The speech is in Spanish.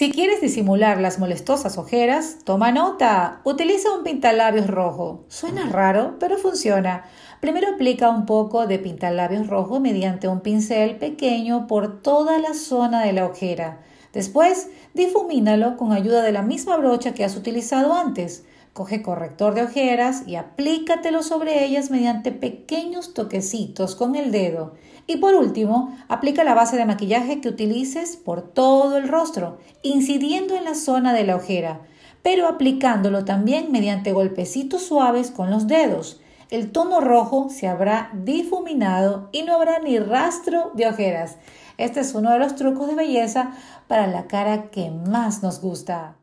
Si quieres disimular las molestosas ojeras, toma nota. Utiliza un pintalabios rojo. Suena raro, pero funciona. Primero aplica un poco de pintalabios rojo mediante un pincel pequeño por toda la zona de la ojera. Después, difumínalo con ayuda de la misma brocha que has utilizado antes. Coge corrector de ojeras y aplícatelo sobre ellas mediante pequeños toquecitos con el dedo. Y por último, aplica la base de maquillaje que utilices por todo el rostro, incidiendo en la zona de la ojera, pero aplicándolo también mediante golpecitos suaves con los dedos el tono rojo se habrá difuminado y no habrá ni rastro de ojeras. Este es uno de los trucos de belleza para la cara que más nos gusta.